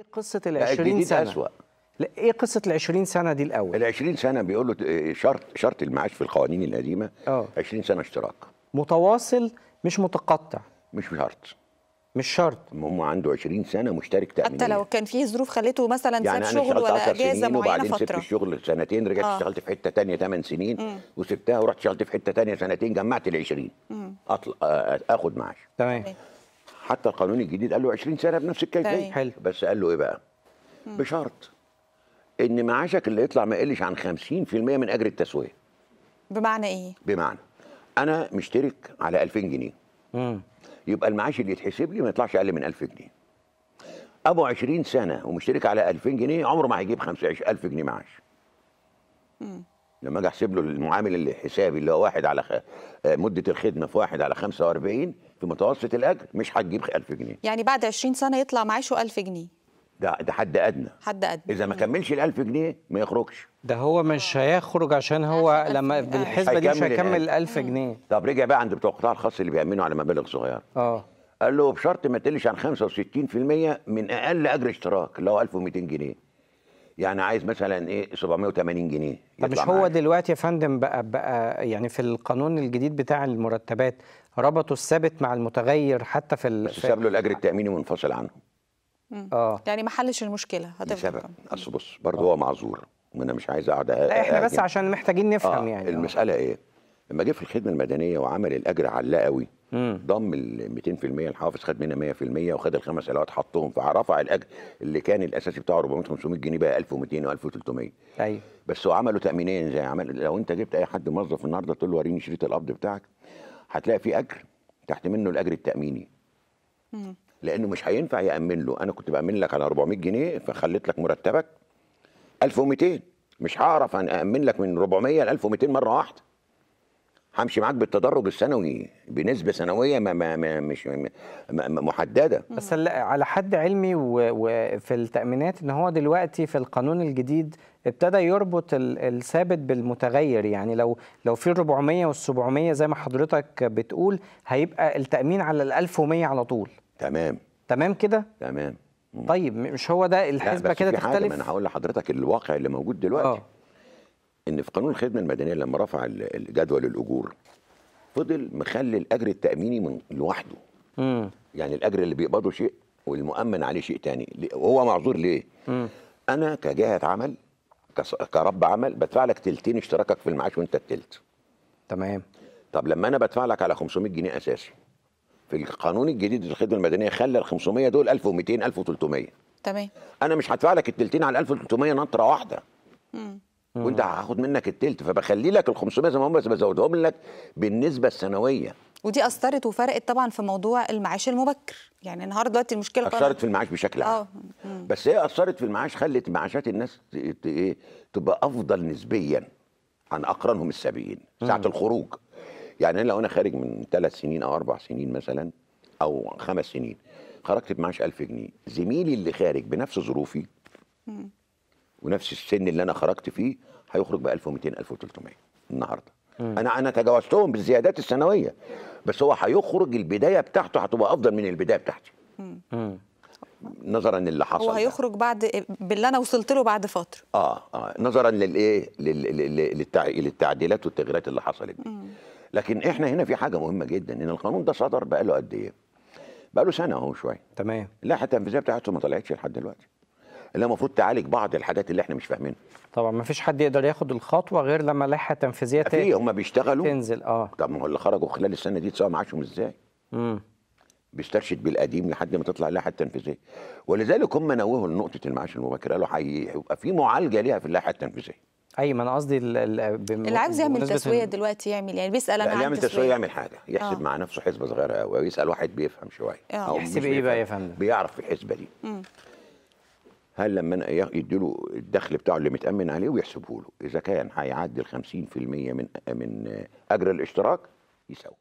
ايه قصه ال 20 سنه؟ أسوأ. لا ايه قصه ال 20 سنه دي الاول؟ ال 20 سنه بيقول له آه، شرط شرط المعاش في القوانين القديمه اه 20 سنه اشتراك متواصل مش متقطع مش شرط مش شرط هم عنده 20 سنه مشترك تامين حتى لو كان فيه ظروف خلته مثلا يعني ساب شغل ولا اجازه معينه وبعدين فتره سبت الشغل سنتين رجعت آه. اشتغلت في حته ثانيه 8 سنين مم. وسبتها ورحت اشتغلت في حته ثانيه سنتين جمعت ال 20 اطلع اخد معاش تمام حتى القانون الجديد قال له 20 سنه بنفس الكيفيه طيب. حلو بس قال له ايه بقى؟ مم. بشرط ان معاشك اللي يطلع ما يقلش عن 50% من اجر التسويه بمعنى ايه؟ بمعنى انا مشترك على 2000 جنيه مم. يبقى المعاش اللي يتحسب لي ما يطلعش اقل من 1000 جنيه ابو 20 سنه ومشترك على 2000 جنيه عمره ما هيجيب 25000 جنيه معاش مم. لما اجي احسب له المعامل الحسابي اللي هو واحد على خ... مده الخدمه في واحد على 45 في متوسط الاجر مش هتجيب 1000 جنيه يعني بعد 20 سنه يطلع معاشه 1000 جنيه ده ده حد ادنى حد ادنى اذا ما كملش ال 1000 جنيه ما يخرجش ده هو مش آه. هيخرج عشان هو لما بالحسبه دي مش هيكمل ال 1000 جنيه طب رجع بقى عند بتوع القطاع الخاص اللي بيأمنوا على مبالغ صغيره اه قال له بشرط ما تقلش عن 65% من اقل اجر اشتراك اللي هو 1200 جنيه يعني عايز مثلا ايه 780 جنيه طب مش هو معاك. دلوقتي يا فندم بقى بقى يعني في القانون الجديد بتاع المرتبات ربطوا الثابت مع المتغير حتى في بس ساب له الاجر التاميني منفصل عنه اه يعني ما حلش المشكله هتفضل اصل بص برضه هو معذور وانا انا مش عايز اقعد لا احنا بس عشان محتاجين نفهم آه يعني المساله ايه لما جه في الخدمه المدنيه وعمل الاجر علاقوي ضم ال 200% الحافظ خد منها 100% وخد الخمس 5000 حطهم فرفع الاجر اللي كان الاساسي بتاعه 400 500 جنيه بقى 1200 و1300 ايوه بس هو عمله تامينيا زي عمل لو انت جبت اي حد موظف النهارده تقول له وريني شريط القبض بتاعك هتلاقي في اجر تحت منه الاجر التاميني لانه مش هينفع يامن له انا كنت بامن لك على 400 جنيه فخليت لك مرتبك 1200 مش هعرف ان امن لك من 400 ل 1200 مره واحده همشي معاك بالتدرج السنوي بنسبه سنويه ما ما ما مش ما محدده بس على حد علمي وفي التامينات ان هو دلوقتي في القانون الجديد ابتدى يربط الثابت بالمتغير يعني لو لو في 400 وال 700 زي ما حضرتك بتقول هيبقى التامين على ال 1100 على طول تمام تمام كده تمام طيب مش هو ده الحسبه كده تختلف لا بس انا هقول لحضرتك الواقع اللي موجود دلوقتي أوه. ان في قانون الخدمه المدنيه لما رفع الجدول الاجور فضل مخلي الاجر التاميني من لوحده مم. يعني الاجر اللي بيقبضه شيء والمؤمن عليه شيء تاني هو معذور ليه مم. انا كجهه عمل كرب عمل بدفع لك تلتين اشتراكك في المعاش وانت التلت تمام طب لما انا بدفع لك على 500 جنيه اساسي في القانون الجديد للخدمه المدنيه خلى ال 500 دول 1200 1300 تمام انا مش هدفع لك التلتين على 1300 نطره واحده امم وانت آه. هاخد منك التلت فبخلي لك ال 500 زي ما هم بس بزودهم لك بالنسبه السنويه ودي اثرت وفرقت طبعا في موضوع المعاش المبكر يعني النهارده دلوقتي المشكله اثرت في المعاش بشكل عام آه. بس هي اثرت في المعاش خلت معاشات الناس ايه تبقى افضل نسبيا عن اقرانهم السابقين ساعه الخروج يعني انا لو انا خارج من ثلاث سنين او اربع سنين مثلا او خمس سنين خرجت بمعاش 1000 جنيه زميلي اللي خارج بنفس ظروفي ونفس السن اللي انا خرجت فيه هيخرج ب 1200 1300 النهارده انا انا تجاوزتهم بالزيادات السنويه بس هو هيخرج البدايه بتاعته هتبقى افضل من البدايه بتاعتي نظرا للي حصل هو هيخرج بعد باللي انا وصلت له بعد فتره اه اه نظرا للايه للتعديلات والتغييرات اللي حصلت دي لكن احنا هنا في حاجه مهمه جدا ان القانون ده صدر بقاله قد ايه بقاله سنه اهو شويه تمام اللائحه التنفيذيه بتاعته ما طلعتش لحد دلوقتي اللي المفروض تعالج بعض الحاجات اللي احنا مش فاهمينها طبعا ما فيش حد يقدر ياخد الخطوه غير لما لائحه تنفيذيه في هم بيشتغلوا تنزل اه طب ما هو اللي خرجوا خلال السنه دي تسوى معاشهم ازاي؟ امم بيسترشد بالقديم لحد ما تطلع اللائحه التنفيذيه ولذلك هم نوهوا لنقطه المعاش المبكر قالوا هيبقى في معالجه ليها في اللائحه التنفيذيه ايوه ما انا قصدي اللي عايز يعمل تسويه دلوقتي يعمل يعني بيسال انا يعمل تسويه يعمل حاجه يحسب آه. مع نفسه حسبه صغيره قوي او يسال واحد بيفهم شويه آه. يحسب ايه بقى يا فندم بيعرف في الحسبه دي مم. هل لما يديله الدخل بتاعه اللي متامن عليه ويحسبه له اذا كان هيعدي ال 50% من من اجر الاشتراك يساوي